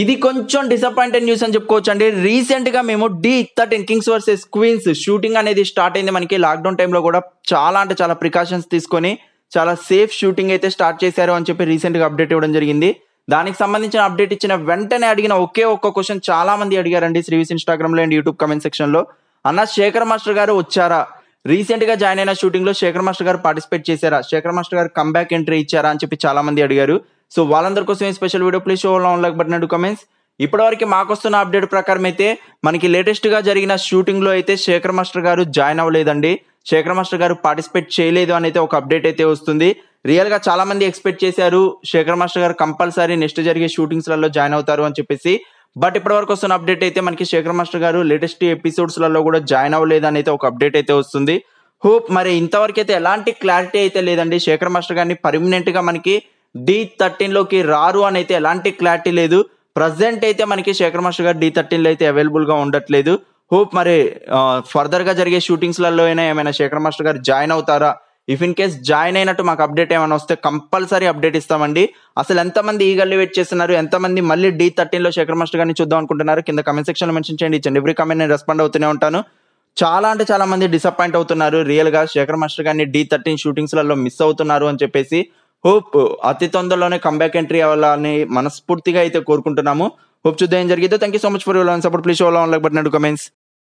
ఇది కొంచెం disappointed news అని చెప్పుకోవచ్చు అండి రీసెంట్గా మేము Dhee thirteen kings versus queens shooting అనేది స్టార్ట్ అయింది మనకి లాక్డౌన్ టైంలో కూడా చాలా అంటే చాలా ప్రికాషన్స్ తీసుకొని చాలా సేఫ్ షూటింగ్ అయితే స్టార్ట్ చేశారు అని చెప్పి రీసెంట్గా అప్డేట్ ఇవ్వడం జరిగింది దానికి సంబంధించిన అప్డేట్ ఇచ్చిన వెంటనే అడిగిన ఒకే ఒక్క క్వశ్చన్ చాలా మంది అడిగారండి శ్రీవిస్ ఇన్స్టాగ్రామ్లో అండ్ యూట్యూబ్ కమెంట్ సెక్షన్లో అన్న శేఖర్ మాస్టర్ గారు వచ్చారా రీసెంట్గా జాయిన్ అయిన షూటింగ్లో శేఖర్ మాస్టర్ గారు పార్టిసిపేట్ చేశారా శేఖర్ మాస్టర్ గారు కంబ్యాక్ ఎంట్రీ ఇచ్చారా అని చెప్పి చాలా మంది అడిగారు సో వాళ్ళందరి కోసం special video please show on like button and comments ఇప్పటివరకు మాకు వస్తున్న అప్డేట్ ప్రకారం అయితే మనకి లేటెస్ట్గా జరిగిన షూటింగ్లో అయితే శేఖర్ మాస్టర్ గారు జాయిన్ అవ్వలేదండి శేఖర్ మాస్టర్ గారు పార్టిసిపేట్ చేయలేదు అని అయితే ఒక అప్డేట్ అయితే వస్తుంది రియల్గా మంది ఎక్స్పెక్ట్ చేశారు శేఖర్ మాస్టర్ గారు కంపల్సరీ నెక్స్ట్ జరిగే షూటింగ్స్లలో జాయిన్ అవుతారు అని చెప్పేసి బట్ ఇప్పటివరకు వస్తున్న అప్డేట్ అయితే మనకి శేఖర్ మాస్టర్ గారు లేటెస్ట్ ఎపిసోడ్స్లలో కూడా జాయిన్ అవ్వలేదు అని అయితే ఒక అప్డేట్ అయితే వస్తుంది హోప్ మరి ఇంతవరకు అయితే ఎలాంటి క్లారిటీ అయితే లేదండి శేఖర్ మాస్టర్ గారిని గా మనకి డి థర్టీన్లోకి రారు అని అయితే ఎలాంటి క్లారిటీ లేదు ప్రజెంట్ అయితే మనకి శేఖర్ మాస్టర్ గారు డి థర్టీన్లో అయితే అవైలబుల్గా ఉండట్లేదు హోప్ మరి ఫర్దర్గా జరిగే షూటింగ్స్లలో అయినా ఏమైనా శేఖర్ మాస్టర్ గారు జాయిన్ అవుతారా ఇఫ్ ఇన్ కేస్ జాయిన్ అయినట్టు మాకు అప్డేట్ ఏమైనా వస్తే కంపల్సరీ అప్డేట్ ఇస్తామండి అసలు ఎంతమంది ఈగర్లీ వెయిట్ చేస్తున్నారు ఎంతమంది మళ్ళీ డి థర్టీన్లో శేఖర్ మాస్టర్ గారిని చూద్దాం అనుకుంటున్నారు కింద కమెంట్ సెక్షన్లో మెన్షన్ చేయండి ఇచ్చండి ఎవ్రీ కమెంట్ నేను రెస్పాండ్ అవుతూనే ఉంటాను చాలా అంటే చాలా మంది డిసప్పాయింట్ అవుతున్నారు రియల్గా శేఖర్ మాస్టర్ గారిని డి థర్టీన్ షూటింగ్స్లలో మిస్ అవుతున్నారు అని చెప్పేసి హోప్ అతి తొందరలోనే కంబ్యాక్ ఎంట్రీ అవ్వాలని మనస్ఫూర్తిగా అయితే కోరుకుంటున్నాము హోప్ చూద్దాం ఏం జరిగిద్దో thank you so much for your support please ఓలా లైక్ నడు కమెంట్స్